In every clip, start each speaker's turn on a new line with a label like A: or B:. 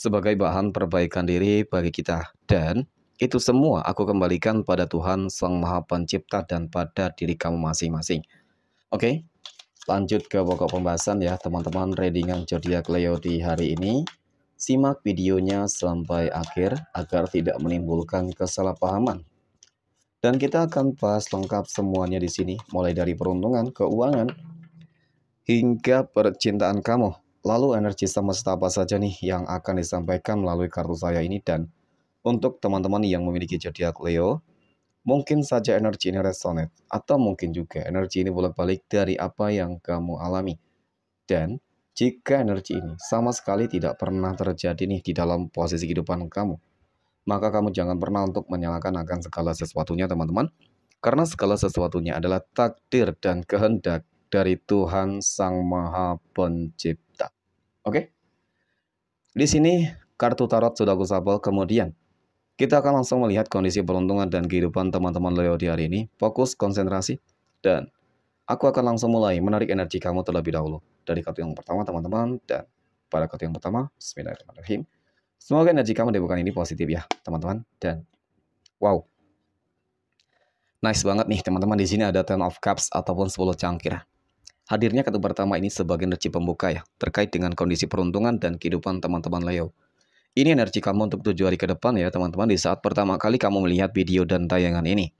A: sebagai bahan perbaikan diri bagi kita dan itu semua aku kembalikan pada Tuhan Sang Maha Pencipta dan pada diri kamu masing-masing. Oke, lanjut ke pokok pembahasan ya teman-teman readingan zodiak Leo di hari ini. Simak videonya sampai akhir agar tidak menimbulkan kesalahpahaman. Dan kita akan bahas lengkap semuanya di sini, mulai dari peruntungan, keuangan, hingga percintaan kamu. Lalu energi semesta apa saja nih yang akan disampaikan melalui kartu saya ini dan untuk teman-teman yang memiliki zodiak Leo, mungkin saja energi ini resonate atau mungkin juga energi ini bolak-balik dari apa yang kamu alami. Dan jika energi ini sama sekali tidak pernah terjadi nih di dalam posisi kehidupan kamu, maka kamu jangan pernah untuk menyalahkan akan segala sesuatunya teman-teman. Karena segala sesuatunya adalah takdir dan kehendak dari Tuhan Sang Maha Pencipta. Oke? Di sini kartu tarot sudah aku sabel kemudian kita akan langsung melihat kondisi peruntungan dan kehidupan teman-teman Leo di hari ini. Fokus, konsentrasi, dan aku akan langsung mulai menarik energi kamu terlebih dahulu. Dari kartu yang pertama, teman-teman, dan pada kartu yang pertama, Bismillahirrahmanirrahim. Semoga energi kamu di bukan ini positif ya, teman-teman. Dan wow, nice banget nih teman-teman. Di sini ada Ten of Cups ataupun 10 cangkir. Hadirnya kartu pertama ini sebagai energi pembuka ya, terkait dengan kondisi peruntungan dan kehidupan teman-teman Leo. Ini energi kamu untuk tujuh hari ke depan ya teman-teman di saat pertama kali kamu melihat video dan tayangan ini.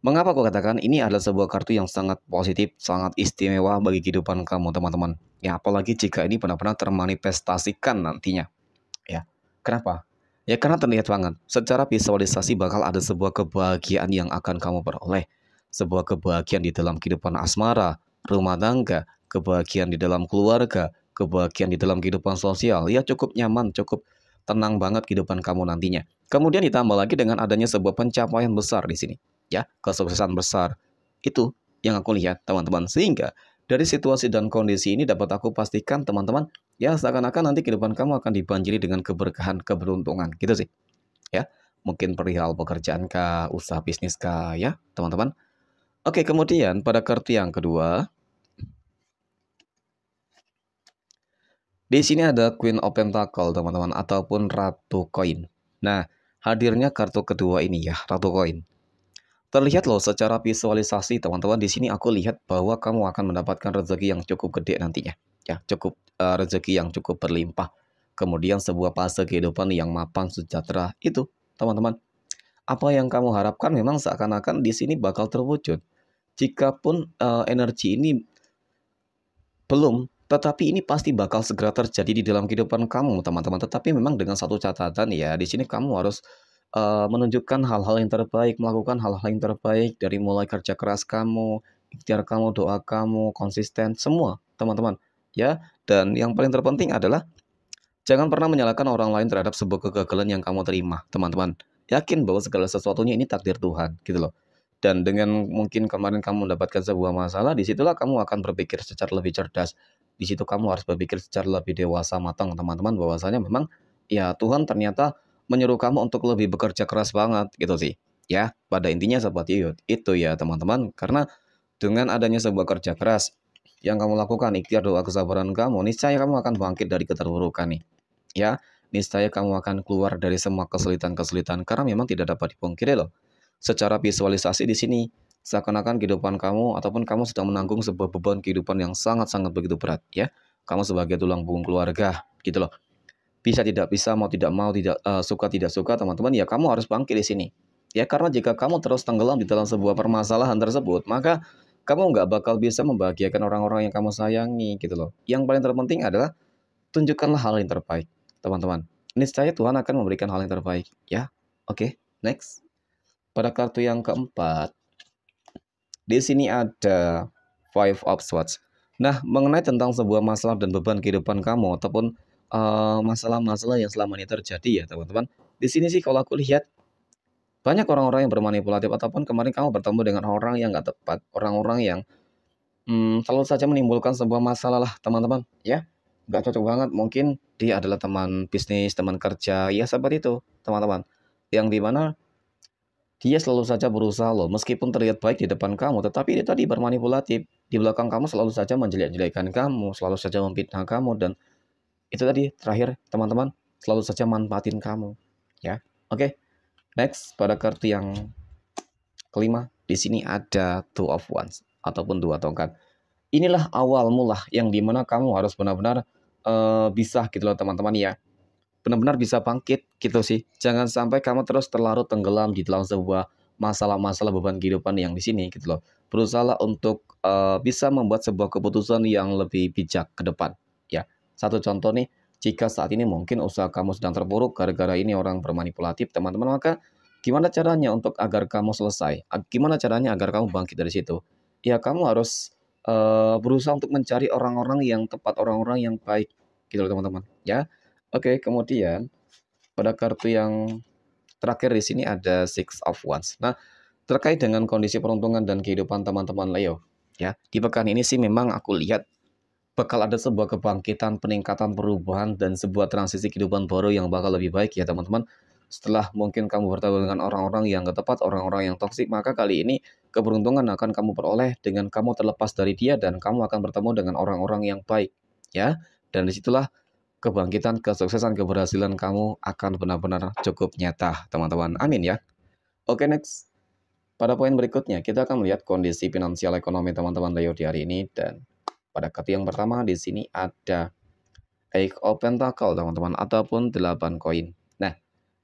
A: Mengapa aku katakan ini adalah sebuah kartu yang sangat positif, sangat istimewa bagi kehidupan kamu teman-teman. Ya apalagi jika ini benar-benar termanifestasikan nantinya. Ya, kenapa? Ya karena terlihat banget, secara visualisasi bakal ada sebuah kebahagiaan yang akan kamu peroleh. Sebuah kebahagiaan di dalam kehidupan asmara, rumah tangga, kebahagiaan di dalam keluarga, kebahagiaan di dalam kehidupan sosial. Ya cukup nyaman, cukup tenang banget kehidupan kamu nantinya. Kemudian ditambah lagi dengan adanya sebuah pencapaian besar di sini. Ya, kesuksesan besar. Itu yang aku lihat teman-teman. Sehingga dari situasi dan kondisi ini dapat aku pastikan teman-teman ya seakan-akan nanti kehidupan kamu akan dibanjiri dengan keberkahan, keberuntungan gitu sih. Ya, mungkin perihal pekerjaan kah, usaha bisnis kah ya, teman-teman. Oke, kemudian pada kartu yang kedua, Di sini ada Queen of Pentacle, teman-teman, ataupun Ratu Koin. Nah, hadirnya kartu kedua ini ya, Ratu Koin. Terlihat loh secara visualisasi, teman-teman, di sini aku lihat bahwa kamu akan mendapatkan rezeki yang cukup gede nantinya. Ya, cukup uh, rezeki yang cukup berlimpah. Kemudian sebuah fase kehidupan yang mapan sejahtera itu, teman-teman. Apa yang kamu harapkan memang seakan-akan di sini bakal terwujud. Jikapun uh, energi ini belum tetapi ini pasti bakal segera terjadi di dalam kehidupan kamu, teman-teman. Tetapi memang dengan satu catatan ya, di sini kamu harus uh, menunjukkan hal-hal yang terbaik, melakukan hal-hal yang terbaik dari mulai kerja keras kamu, ikhtiar kamu, doa kamu, konsisten, semua, teman-teman. Ya, dan yang paling terpenting adalah jangan pernah menyalahkan orang lain terhadap sebuah kegagalan yang kamu terima, teman-teman. Yakin bahwa segala sesuatunya ini takdir Tuhan, gitu loh dan dengan mungkin kemarin kamu mendapatkan sebuah masalah, disitulah kamu akan berpikir secara lebih cerdas di situ kamu harus berpikir secara lebih dewasa matang teman-teman bahwasanya memang ya Tuhan ternyata menyuruh kamu untuk lebih bekerja keras banget gitu sih ya pada intinya seperti itu, itu ya teman-teman karena dengan adanya sebuah kerja keras yang kamu lakukan ikhtiar doa kesabaran kamu niscaya kamu akan bangkit dari keterpurukan nih ya niscaya kamu akan keluar dari semua kesulitan-kesulitan karena memang tidak dapat dipungkiri loh secara visualisasi di sini seakan-akan kehidupan kamu ataupun kamu sedang menanggung sebuah beban kehidupan yang sangat-sangat begitu berat ya. Kamu sebagai tulang punggung keluarga gitu loh. Bisa tidak bisa, mau tidak mau, tidak uh, suka tidak suka teman-teman ya kamu harus bangkit di sini. Ya karena jika kamu terus tenggelam di dalam sebuah permasalahan tersebut, maka kamu nggak bakal bisa membahagiakan orang-orang yang kamu sayangi gitu loh. Yang paling terpenting adalah tunjukkanlah hal yang terbaik, teman-teman. ini Niscaya Tuhan akan memberikan hal yang terbaik, ya. Oke, okay, next. Pada kartu yang keempat, di sini ada five of swords. Nah, mengenai tentang sebuah masalah dan beban kehidupan kamu ataupun eh, masalah-masalah uh, yang selama ini terjadi ya, teman-teman. Di sini sih kalau aku lihat banyak orang-orang yang bermanipulatif ataupun kemarin kamu bertemu dengan orang yang nggak tepat, orang-orang yang hmm, selalu saja menimbulkan sebuah masalah lah, teman-teman, ya. Nggak cocok banget, mungkin dia adalah teman bisnis, teman kerja, ya seperti itu, teman-teman. Yang dimana dia selalu saja berusaha loh, meskipun terlihat baik di depan kamu, tetapi dia tadi bermanipulatif. Di belakang kamu selalu saja menjelek-jelekan kamu, selalu saja memfitnah kamu, dan itu tadi terakhir teman-teman, selalu saja manfaatin kamu. Ya, oke. Okay. Next, pada kartu yang kelima, di sini ada two of ones, ataupun dua tongkat. Inilah awal mula yang dimana kamu harus benar-benar uh, bisa gitu loh teman-teman ya benar-benar bisa bangkit gitu sih. Jangan sampai kamu terus terlarut tenggelam di dalam sebuah masalah-masalah beban kehidupan yang di sini gitu loh. Berusaha untuk uh, bisa membuat sebuah keputusan yang lebih bijak ke depan ya. Satu contoh nih, jika saat ini mungkin usaha kamu sedang terpuruk gara-gara ini orang bermanipulatif, teman-teman, maka gimana caranya untuk agar kamu selesai? Gimana caranya agar kamu bangkit dari situ? Ya kamu harus uh, berusaha untuk mencari orang-orang yang tepat, orang-orang yang baik gitu loh teman-teman ya Oke, kemudian pada kartu yang terakhir di sini ada Six of Wands. Nah, terkait dengan kondisi peruntungan dan kehidupan teman-teman Leo, ya di pekan ini sih memang aku lihat bakal ada sebuah kebangkitan, peningkatan, perubahan, dan sebuah transisi kehidupan baru yang bakal lebih baik ya teman-teman. Setelah mungkin kamu bertemu dengan orang-orang yang gak tepat, orang-orang yang toksik, maka kali ini keberuntungan akan kamu peroleh dengan kamu terlepas dari dia dan kamu akan bertemu dengan orang-orang yang baik. ya. Dan disitulah kebangkitan, kesuksesan, keberhasilan kamu akan benar-benar cukup nyata, teman-teman. Amin ya. Oke, next. Pada poin berikutnya, kita akan melihat kondisi finansial ekonomi teman-teman Leo di hari ini dan pada kartu yang pertama di sini ada Eight of Pentacle, teman-teman, ataupun 8 koin. Nah,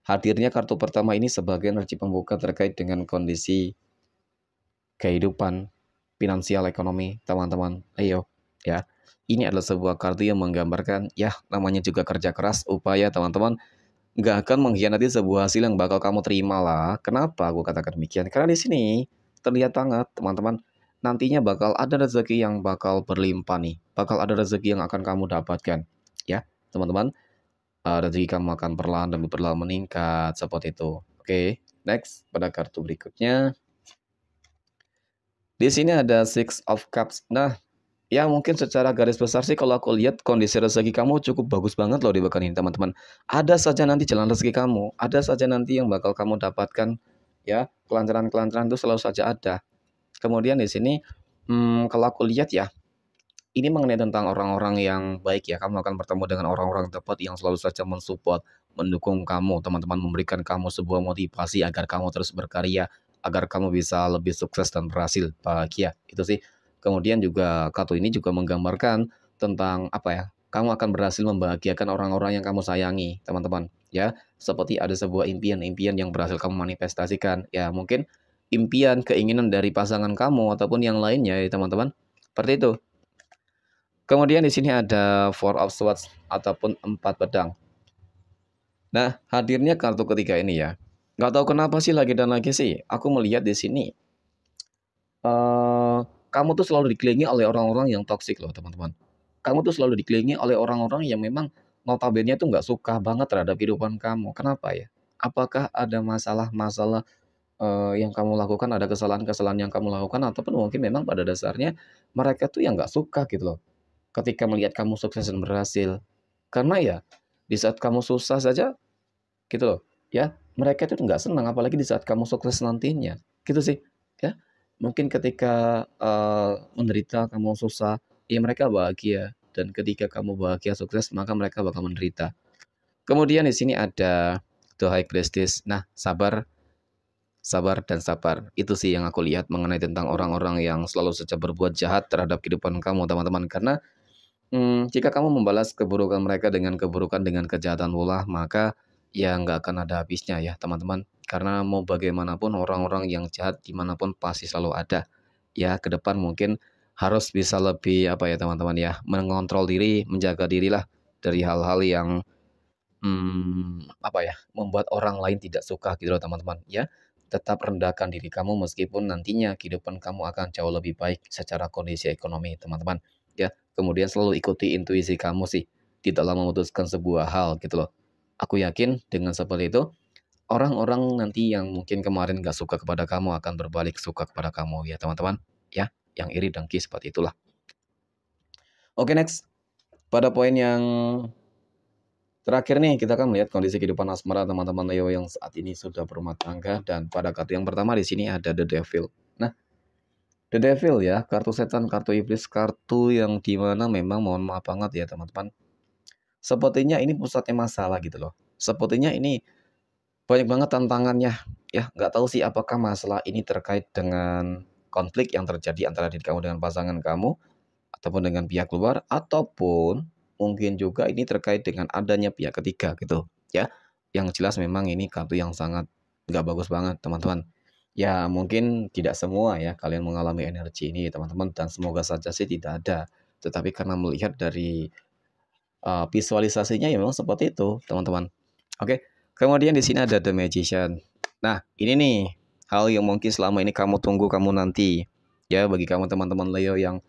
A: hadirnya kartu pertama ini sebagai energi pembuka terkait dengan kondisi kehidupan finansial ekonomi teman-teman Leo ya. Ini adalah sebuah kartu yang menggambarkan, ya namanya juga kerja keras, upaya teman-teman nggak akan mengkhianati sebuah hasil yang bakal kamu terima lah. Kenapa Gue katakan demikian? Karena di sini terlihat banget teman-teman nantinya bakal ada rezeki yang bakal berlimpah nih, bakal ada rezeki yang akan kamu dapatkan, ya teman-teman. Uh, rezeki kamu akan perlahan demi perlahan meningkat seperti itu. Oke, okay, next pada kartu berikutnya. Di sini ada Six of Cups. Nah, ya mungkin secara garis besar sih kalau aku lihat kondisi rezeki kamu cukup bagus banget loh di pekan ini teman-teman. Ada saja nanti jalan rezeki kamu, ada saja nanti yang bakal kamu dapatkan ya kelancaran-kelancaran itu selalu saja ada. Kemudian di sini hmm, kalau aku lihat ya ini mengenai tentang orang-orang yang baik ya kamu akan bertemu dengan orang-orang tepat yang selalu saja mensupport mendukung kamu teman-teman memberikan kamu sebuah motivasi agar kamu terus berkarya agar kamu bisa lebih sukses dan berhasil bahagia itu sih Kemudian juga kartu ini juga menggambarkan tentang apa ya? Kamu akan berhasil membahagiakan orang-orang yang kamu sayangi, teman-teman. Ya, seperti ada sebuah impian-impian yang berhasil kamu manifestasikan. Ya, mungkin impian, keinginan dari pasangan kamu ataupun yang lainnya, ya teman-teman. Seperti itu. Kemudian di sini ada Four of Swords ataupun empat pedang. Nah, hadirnya kartu ketiga ini ya. Gak tahu kenapa sih lagi dan lagi sih. Aku melihat di sini. Uh, kamu tuh selalu dikelilingi oleh orang-orang yang toksik loh teman-teman. Kamu tuh selalu dikelilingi oleh orang-orang yang memang notabene tuh nggak suka banget terhadap kehidupan kamu. Kenapa ya? Apakah ada masalah-masalah uh, yang kamu lakukan, ada kesalahan-kesalahan yang kamu lakukan, ataupun mungkin memang pada dasarnya mereka tuh yang nggak suka gitu loh. Ketika melihat kamu sukses dan berhasil. Karena ya, di saat kamu susah saja, gitu loh, ya mereka itu nggak senang, apalagi di saat kamu sukses nantinya. Gitu sih, ya. Mungkin ketika uh, menderita kamu susah, ya mereka bahagia. Dan ketika kamu bahagia sukses, maka mereka bakal menderita. Kemudian di sini ada high priestess Nah, sabar, sabar dan sabar. Itu sih yang aku lihat mengenai tentang orang-orang yang selalu saja berbuat jahat terhadap kehidupan kamu, teman-teman. Karena hmm, jika kamu membalas keburukan mereka dengan keburukan dengan kejahatan ulah, maka ya nggak akan ada habisnya ya teman-teman karena mau bagaimanapun orang-orang yang jahat dimanapun pasti selalu ada ya ke depan mungkin harus bisa lebih apa ya teman-teman ya mengontrol diri menjaga dirilah dari hal-hal yang hmm, apa ya membuat orang lain tidak suka gitu loh teman-teman ya tetap rendahkan diri kamu meskipun nantinya kehidupan kamu akan jauh lebih baik secara kondisi ekonomi teman-teman ya kemudian selalu ikuti intuisi kamu sih di dalam memutuskan sebuah hal gitu loh Aku yakin dengan seperti itu, orang-orang nanti yang mungkin kemarin gak suka kepada kamu akan berbalik suka kepada kamu ya teman-teman. Ya, yang iri dengki seperti itulah. Oke okay, next, pada poin yang Terakhir nih kita akan melihat kondisi kehidupan asmara teman-teman Leo yang saat ini sudah berumah tangga dan pada kartu yang pertama di sini ada The Devil. Nah, The Devil ya, kartu setan, kartu iblis, kartu yang dimana memang mohon maaf banget ya teman-teman. Sepertinya ini pusatnya masalah gitu loh. Sepertinya ini banyak banget tantangannya. Ya, nggak tahu sih apakah masalah ini terkait dengan konflik yang terjadi antara diri kamu dengan pasangan kamu ataupun dengan pihak luar ataupun mungkin juga ini terkait dengan adanya pihak ketiga gitu ya yang jelas memang ini kartu yang sangat nggak bagus banget teman-teman ya mungkin tidak semua ya kalian mengalami energi ini teman-teman dan semoga saja sih tidak ada tetapi karena melihat dari uh, visualisasinya ya memang seperti itu, teman-teman. Oke. Kemudian di sini ada The Magician. Nah, ini nih hal yang mungkin selama ini kamu tunggu kamu nanti. Ya, bagi kamu teman-teman Leo yang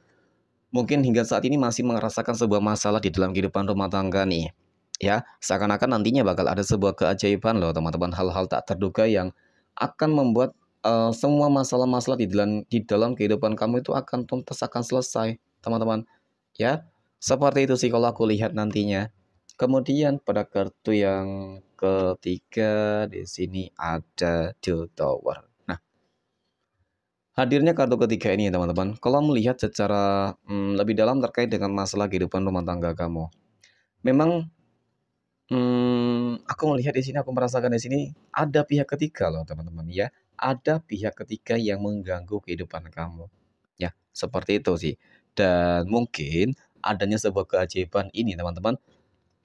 A: mungkin hingga saat ini masih merasakan sebuah masalah di dalam kehidupan rumah tangga nih. Ya, seakan-akan nantinya bakal ada sebuah keajaiban loh, teman-teman, hal-hal tak terduga yang akan membuat uh, semua masalah-masalah di dalam di dalam kehidupan kamu itu akan tuntas akan selesai, teman-teman. Ya, seperti itu sih kalau aku lihat nantinya. Kemudian pada kartu yang ketiga di sini ada The Tower. Nah, hadirnya kartu ketiga ini ya teman-teman. Kalau melihat secara hmm, lebih dalam terkait dengan masalah kehidupan rumah tangga kamu, memang hmm, aku melihat di sini, aku merasakan di sini ada pihak ketiga loh teman-teman ya. Ada pihak ketiga yang mengganggu kehidupan kamu. Ya, seperti itu sih. Dan mungkin adanya sebuah keajaiban ini teman-teman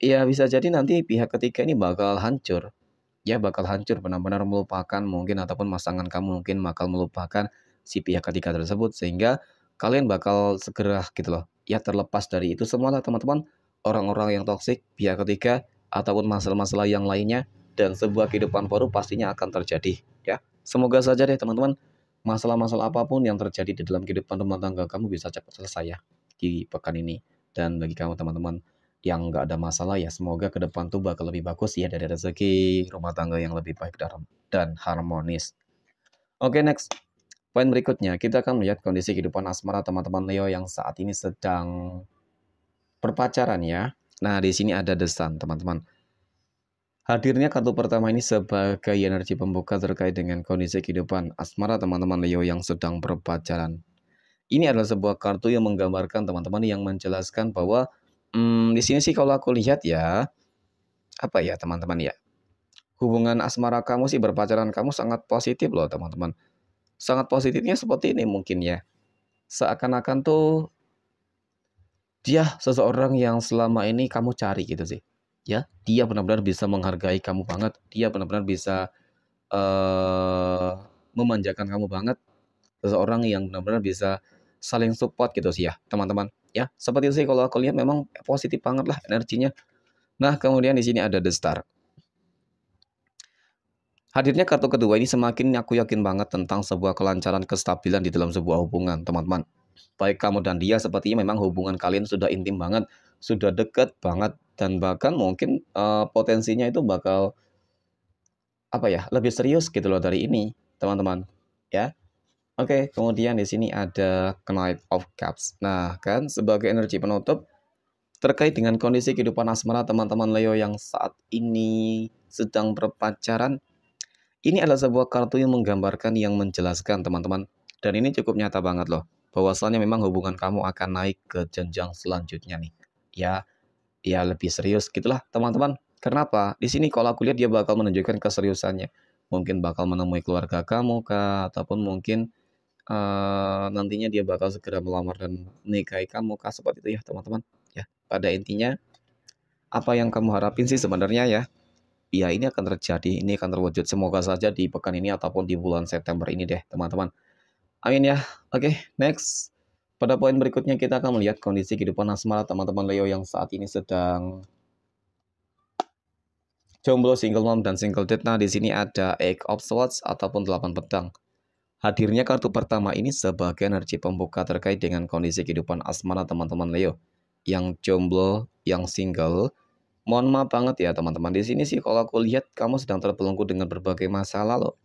A: ya bisa jadi nanti pihak ketiga ini bakal hancur ya bakal hancur benar-benar melupakan mungkin ataupun pasangan kamu mungkin bakal melupakan si pihak ketiga tersebut sehingga kalian bakal segera gitu loh ya terlepas dari itu semua lah teman-teman orang-orang yang toksik pihak ketiga ataupun masalah-masalah yang lainnya dan sebuah kehidupan baru pastinya akan terjadi ya semoga saja deh teman-teman masalah-masalah apapun yang terjadi di dalam kehidupan rumah tangga kamu bisa cepat selesai ya di pekan ini. Dan bagi kamu teman-teman yang nggak ada masalah ya semoga ke depan tuh bakal lebih bagus ya dari rezeki rumah tangga yang lebih baik dan, harmonis. Oke next. Poin berikutnya, kita akan melihat kondisi kehidupan asmara teman-teman Leo yang saat ini sedang berpacaran ya. Nah, di sini ada desan, teman-teman. Hadirnya kartu pertama ini sebagai energi pembuka terkait dengan kondisi kehidupan asmara teman-teman Leo yang sedang berpacaran. Ini adalah sebuah kartu yang menggambarkan teman-teman yang menjelaskan bahwa hmm, di sini sih kalau aku lihat ya apa ya teman-teman ya hubungan asmara kamu sih berpacaran kamu sangat positif loh teman-teman. Sangat positifnya seperti ini mungkin ya. Seakan-akan tuh dia seseorang yang selama ini kamu cari gitu sih. Ya, dia benar-benar bisa menghargai kamu banget. Dia benar-benar bisa uh, memanjakan kamu banget seseorang yang benar-benar bisa saling support gitu sih ya teman-teman ya seperti itu sih kalau aku lihat memang positif banget lah energinya nah kemudian di sini ada the star Hadirnya kartu kedua ini semakin aku yakin banget tentang sebuah kelancaran kestabilan di dalam sebuah hubungan, teman-teman. Baik kamu dan dia sepertinya memang hubungan kalian sudah intim banget, sudah deket banget, dan bahkan mungkin uh, potensinya itu bakal apa ya lebih serius gitu loh dari ini, teman-teman. Ya, Oke, okay, kemudian di sini ada Knight of Cups. Nah, kan sebagai energi penutup terkait dengan kondisi kehidupan asmara teman-teman Leo yang saat ini sedang berpacaran. Ini adalah sebuah kartu yang menggambarkan yang menjelaskan teman-teman. Dan ini cukup nyata banget loh. Bahwasannya memang hubungan kamu akan naik ke jenjang selanjutnya nih. Ya, ya lebih serius gitulah teman-teman. Kenapa? Di sini kalau aku lihat dia bakal menunjukkan keseriusannya. Mungkin bakal menemui keluarga kamu kah, ataupun mungkin Eh, nantinya dia bakal segera melamar dan menikahi kamu kah seperti itu ya teman-teman ya pada intinya apa yang kamu harapin sih sebenarnya ya ya ini akan terjadi ini akan terwujud semoga saja di pekan ini ataupun di bulan September ini deh teman-teman amin ya oke okay, next pada poin berikutnya kita akan melihat kondisi kehidupan asmara teman-teman Leo yang saat ini sedang jomblo single mom dan single date nah di sini ada egg of swords ataupun delapan pedang Hadirnya kartu pertama ini sebagai energi pembuka terkait dengan kondisi kehidupan asmara teman-teman Leo yang jomblo, yang single. Mohon maaf banget ya teman-teman. Di sini sih kalau aku lihat kamu sedang terbelenggu dengan berbagai masalah loh.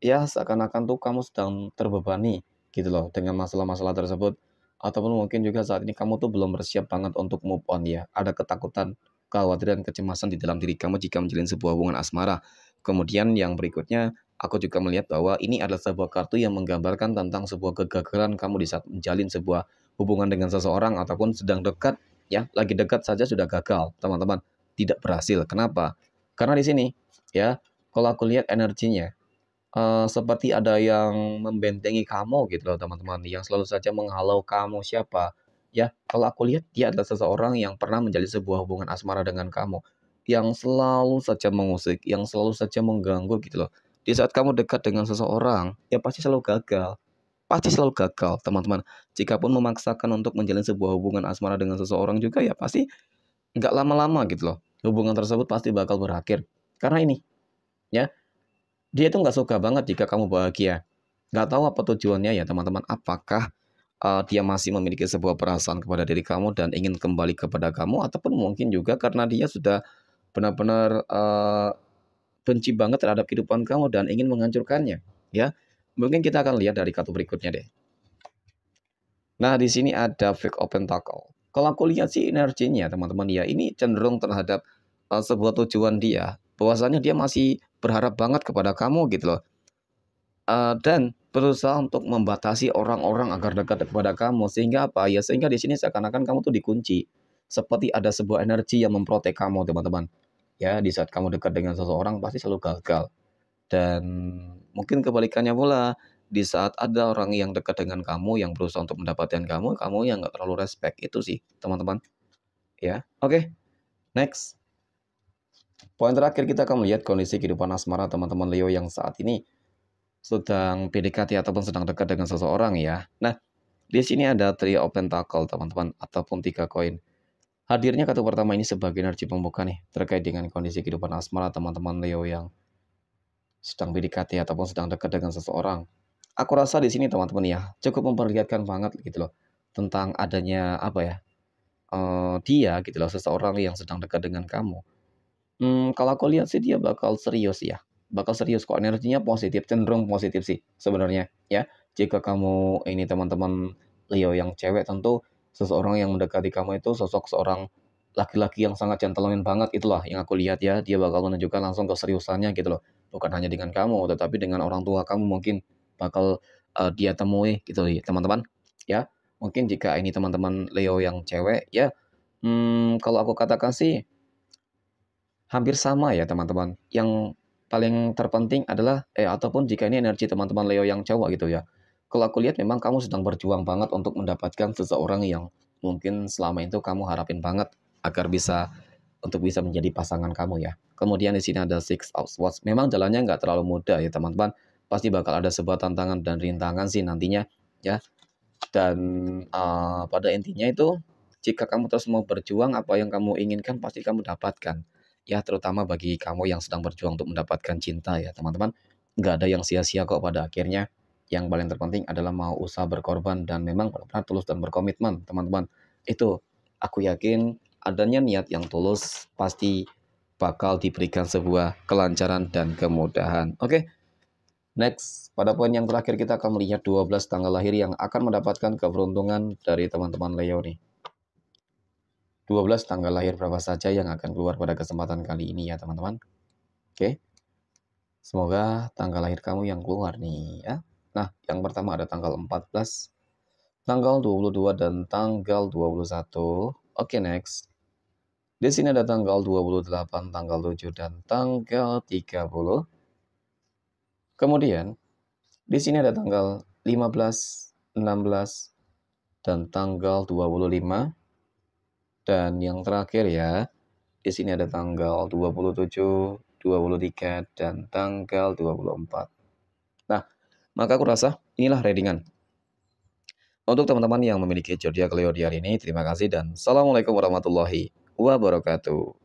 A: Ya seakan-akan tuh kamu sedang terbebani gitu loh dengan masalah-masalah tersebut. Ataupun mungkin juga saat ini kamu tuh belum bersiap banget untuk move on ya. Ada ketakutan, kekhawatiran, kecemasan di dalam diri kamu jika menjalin sebuah hubungan asmara. Kemudian yang berikutnya Aku juga melihat bahwa ini adalah sebuah kartu yang menggambarkan tentang sebuah kegagalan kamu di saat menjalin sebuah hubungan dengan seseorang ataupun sedang dekat ya, lagi dekat saja sudah gagal, teman-teman. Tidak berhasil. Kenapa? Karena di sini ya, kalau aku lihat energinya uh, seperti ada yang membentengi kamu gitu loh, teman-teman, yang selalu saja menghalau kamu siapa? Ya, kalau aku lihat dia adalah seseorang yang pernah menjalin sebuah hubungan asmara dengan kamu yang selalu saja mengusik, yang selalu saja mengganggu gitu loh. Di saat kamu dekat dengan seseorang, ya pasti selalu gagal. Pasti selalu gagal, teman-teman. Jika pun memaksakan untuk menjalin sebuah hubungan asmara dengan seseorang juga, ya pasti nggak lama-lama gitu loh. Hubungan tersebut pasti bakal berakhir. Karena ini, ya, dia tuh nggak suka banget jika kamu bahagia. Nggak tahu apa tujuannya ya, teman-teman. Apakah uh, dia masih memiliki sebuah perasaan kepada diri kamu dan ingin kembali kepada kamu ataupun mungkin juga karena dia sudah benar-benar uh, benci banget terhadap kehidupan kamu dan ingin menghancurkannya, ya. Mungkin kita akan lihat dari kartu berikutnya deh. Nah, di sini ada fake open tackle. Kalau aku lihat sih energinya, teman-teman, ya ini cenderung terhadap uh, sebuah tujuan dia. Bahwasanya dia masih berharap banget kepada kamu gitu loh. Uh, dan berusaha untuk membatasi orang-orang agar dekat kepada kamu. Sehingga apa? Ya sehingga di sini seakan-akan kamu tuh dikunci. Seperti ada sebuah energi yang memprotek kamu, teman-teman ya di saat kamu dekat dengan seseorang pasti selalu gagal dan mungkin kebalikannya pula di saat ada orang yang dekat dengan kamu yang berusaha untuk mendapatkan kamu kamu yang nggak terlalu respect itu sih teman-teman ya oke okay. next poin terakhir kita akan melihat kondisi kehidupan asmara teman-teman Leo yang saat ini sedang PDKT ataupun sedang dekat dengan seseorang ya nah di sini ada three open tackle teman-teman ataupun tiga koin Hadirnya kartu pertama ini sebagai energi pembuka nih terkait dengan kondisi kehidupan asmara teman-teman Leo yang sedang PDKT ataupun sedang dekat dengan seseorang. Aku rasa di sini teman-teman ya cukup memperlihatkan banget gitu loh tentang adanya apa ya uh, dia gitu loh seseorang yang sedang dekat dengan kamu. Hmm, kalau aku lihat sih dia bakal serius ya, bakal serius kok energinya positif cenderung positif sih sebenarnya ya. Jika kamu ini teman-teman Leo yang cewek tentu seseorang yang mendekati kamu itu sosok seorang laki-laki yang sangat gentleman banget itulah yang aku lihat ya dia bakal menunjukkan langsung keseriusannya gitu loh bukan hanya dengan kamu tetapi dengan orang tua kamu mungkin bakal uh, dia temui gitu ya teman-teman ya mungkin jika ini teman-teman Leo yang cewek ya hmm, kalau aku katakan sih hampir sama ya teman-teman yang paling terpenting adalah eh ataupun jika ini energi teman-teman Leo yang cowok gitu ya kalau aku lihat memang kamu sedang berjuang banget untuk mendapatkan seseorang yang mungkin selama itu kamu harapin banget agar bisa untuk bisa menjadi pasangan kamu ya. Kemudian di sini ada six of swords. Memang jalannya nggak terlalu mudah ya teman-teman. Pasti bakal ada sebuah tantangan dan rintangan sih nantinya ya. Dan uh, pada intinya itu jika kamu terus mau berjuang apa yang kamu inginkan pasti kamu dapatkan. Ya terutama bagi kamu yang sedang berjuang untuk mendapatkan cinta ya teman-teman. Nggak ada yang sia-sia kok pada akhirnya yang paling terpenting adalah mau usaha berkorban dan memang benar-benar tulus dan berkomitmen, teman-teman. Itu aku yakin adanya niat yang tulus pasti bakal diberikan sebuah kelancaran dan kemudahan. Oke. Okay? Next, pada poin yang terakhir kita akan melihat 12 tanggal lahir yang akan mendapatkan keberuntungan dari teman-teman Leo nih. 12 tanggal lahir berapa saja yang akan keluar pada kesempatan kali ini ya teman-teman. Oke. Semoga tanggal lahir kamu yang keluar nih ya. Nah, yang pertama ada tanggal 14, tanggal 22 dan tanggal 21. Oke, okay, next. Di sini ada tanggal 28, tanggal 7 dan tanggal 30. Kemudian di sini ada tanggal 15, 16 dan tanggal 25. Dan yang terakhir ya, di sini ada tanggal 27, 23 dan tanggal 24. Maka aku rasa inilah readingan. Untuk teman-teman yang memiliki Jodiac Leo di hari ini, terima kasih dan Assalamualaikum warahmatullahi wabarakatuh.